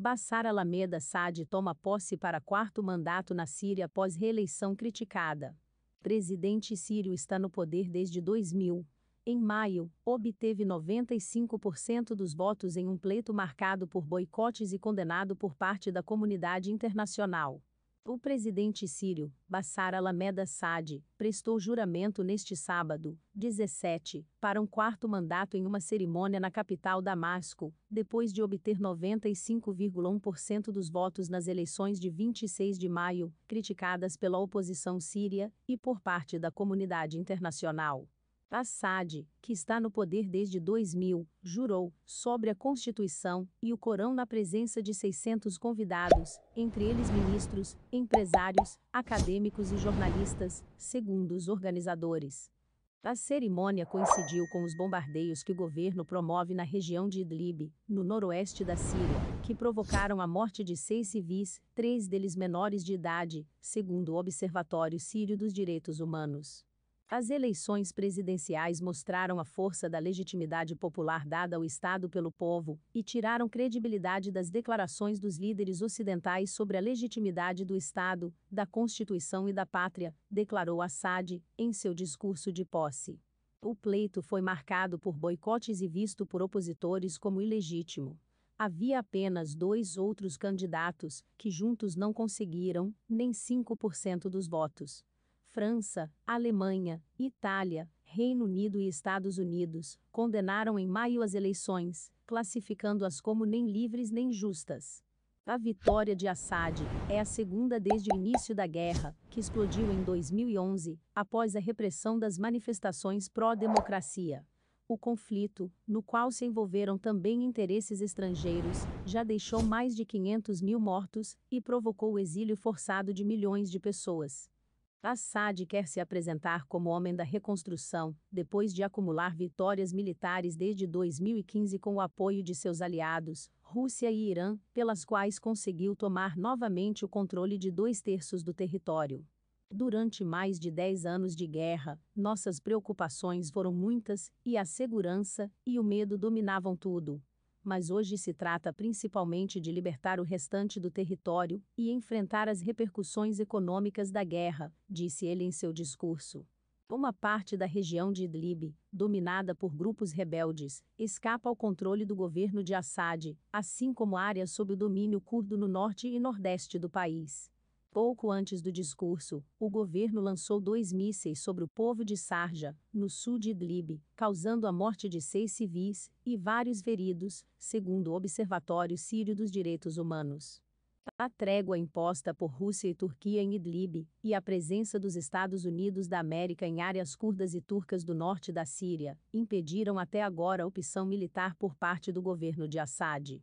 Bassar Alameda Sade toma posse para quarto mandato na Síria após reeleição criticada. Presidente sírio está no poder desde 2000. Em maio, obteve 95% dos votos em um pleito marcado por boicotes e condenado por parte da comunidade internacional. O presidente sírio, Bassar Alameda Sadi, prestou juramento neste sábado, 17, para um quarto mandato em uma cerimônia na capital Damasco, depois de obter 95,1% dos votos nas eleições de 26 de maio, criticadas pela oposição síria e por parte da comunidade internacional. Assad, que está no poder desde 2000, jurou sobre a Constituição e o Corão na presença de 600 convidados, entre eles ministros, empresários, acadêmicos e jornalistas, segundo os organizadores. A cerimônia coincidiu com os bombardeios que o governo promove na região de Idlib, no noroeste da Síria, que provocaram a morte de seis civis, três deles menores de idade, segundo o Observatório Sírio dos Direitos Humanos. As eleições presidenciais mostraram a força da legitimidade popular dada ao Estado pelo povo e tiraram credibilidade das declarações dos líderes ocidentais sobre a legitimidade do Estado, da Constituição e da pátria, declarou Assad em seu discurso de posse. O pleito foi marcado por boicotes e visto por opositores como ilegítimo. Havia apenas dois outros candidatos, que juntos não conseguiram nem 5% dos votos. França, Alemanha, Itália, Reino Unido e Estados Unidos, condenaram em maio as eleições, classificando-as como nem livres nem justas. A vitória de Assad é a segunda desde o início da guerra, que explodiu em 2011, após a repressão das manifestações pró-democracia. O conflito, no qual se envolveram também interesses estrangeiros, já deixou mais de 500 mil mortos e provocou o exílio forçado de milhões de pessoas. Assad quer se apresentar como homem da reconstrução, depois de acumular vitórias militares desde 2015 com o apoio de seus aliados, Rússia e Irã, pelas quais conseguiu tomar novamente o controle de dois terços do território. Durante mais de 10 anos de guerra, nossas preocupações foram muitas, e a segurança e o medo dominavam tudo mas hoje se trata principalmente de libertar o restante do território e enfrentar as repercussões econômicas da guerra, disse ele em seu discurso. Uma parte da região de Idlib, dominada por grupos rebeldes, escapa ao controle do governo de Assad, assim como áreas sob o domínio curdo no norte e nordeste do país. Pouco antes do discurso, o governo lançou dois mísseis sobre o povo de Sarja, no sul de Idlib, causando a morte de seis civis e vários feridos, segundo o Observatório Sírio dos Direitos Humanos. A trégua imposta por Rússia e Turquia em Idlib e a presença dos Estados Unidos da América em áreas curdas e turcas do norte da Síria impediram até agora a opção militar por parte do governo de Assad.